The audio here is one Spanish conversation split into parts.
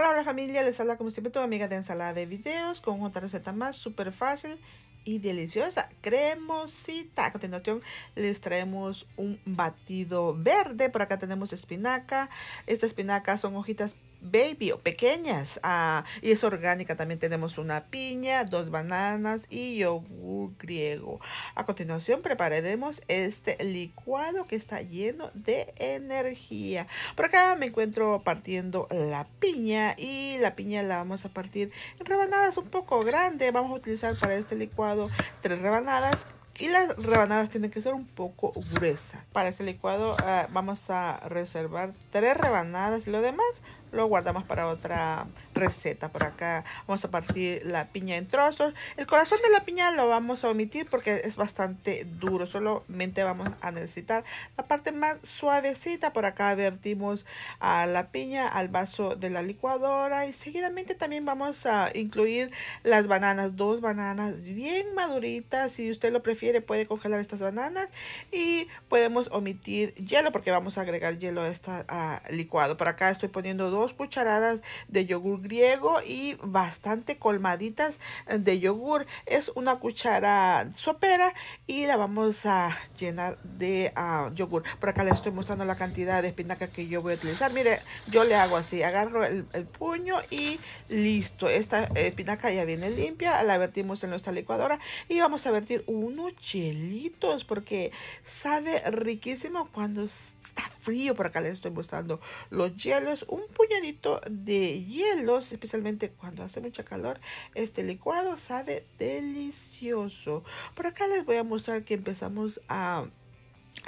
Hola, hola familia, les habla como siempre tu amiga de ensalada de videos con otra receta más súper fácil y deliciosa, cremosita. A continuación les traemos un batido verde, por acá tenemos espinaca, estas espinacas son hojitas baby o pequeñas. Ah, y es orgánica. También tenemos una piña, dos bananas y yogur griego. A continuación prepararemos este licuado que está lleno de energía. Por acá me encuentro partiendo la piña y la piña la vamos a partir en rebanadas un poco grande. Vamos a utilizar para este licuado tres rebanadas y las rebanadas tienen que ser un poco gruesas. Para este licuado ah, vamos a reservar tres rebanadas y lo demás lo guardamos para otra receta. Por acá vamos a partir la piña en trozos. El corazón de la piña lo vamos a omitir porque es bastante duro. Solamente vamos a necesitar la parte más suavecita. Por acá vertimos a la piña al vaso de la licuadora. Y seguidamente también vamos a incluir las bananas. Dos bananas bien maduritas. Si usted lo prefiere puede congelar estas bananas. Y podemos omitir hielo porque vamos a agregar hielo a este licuado. Por acá estoy poniendo dos dos cucharadas de yogur griego y bastante colmaditas de yogur. Es una cuchara sopera y la vamos a llenar de ah, yogur. Por acá les estoy mostrando la cantidad de espinaca que yo voy a utilizar. Mire, yo le hago así, agarro el, el puño y listo. Esta espinaca ya viene limpia, la vertimos en nuestra licuadora y vamos a vertir unos chelitos porque sabe riquísimo cuando está frío, por acá les estoy mostrando los hielos, un puñadito de hielos, especialmente cuando hace mucha calor, este licuado sabe delicioso. Por acá les voy a mostrar que empezamos a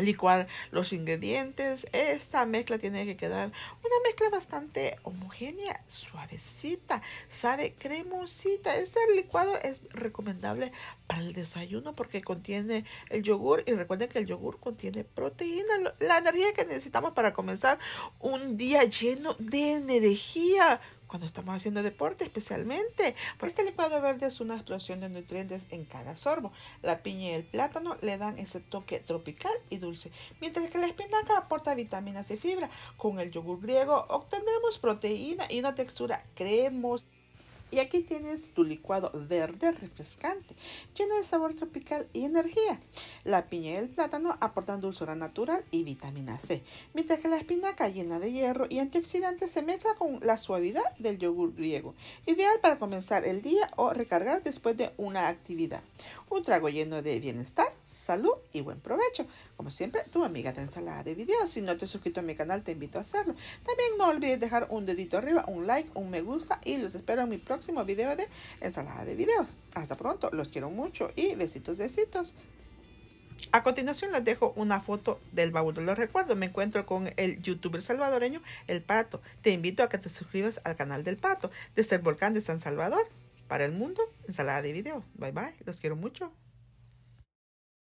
licuar los ingredientes. Esta mezcla tiene que quedar una mezcla bastante homogénea, suavecita, sabe cremosita. Este licuado es recomendable para el desayuno porque contiene el yogur y recuerden que el yogur contiene proteína, la energía que necesitamos para comenzar un día lleno de energía. Cuando estamos haciendo deporte especialmente, este licuado verde es una explosión de nutrientes en cada sorbo. La piña y el plátano le dan ese toque tropical y dulce, mientras que la espinaca aporta vitaminas y fibra. Con el yogur griego obtendremos proteína y una textura cremosa. Y aquí tienes tu licuado verde refrescante, lleno de sabor tropical y energía. La piña y el plátano aportan dulzura natural y vitamina C, mientras que la espinaca llena de hierro y antioxidantes se mezcla con la suavidad del yogur griego, ideal para comenzar el día o recargar después de una actividad. Un trago lleno de bienestar salud y buen provecho. Como siempre, tu amiga de ensalada de videos. Si no te has suscrito a mi canal, te invito a hacerlo. También no olvides dejar un dedito arriba, un like, un me gusta y los espero en mi próximo video de ensalada de videos. Hasta pronto, los quiero mucho y besitos, besitos. A continuación les dejo una foto del baúl de los recuerdos. Me encuentro con el youtuber salvadoreño El Pato. Te invito a que te suscribas al canal del Pato desde el volcán de San Salvador. Para el mundo, ensalada de video. Bye bye, los quiero mucho.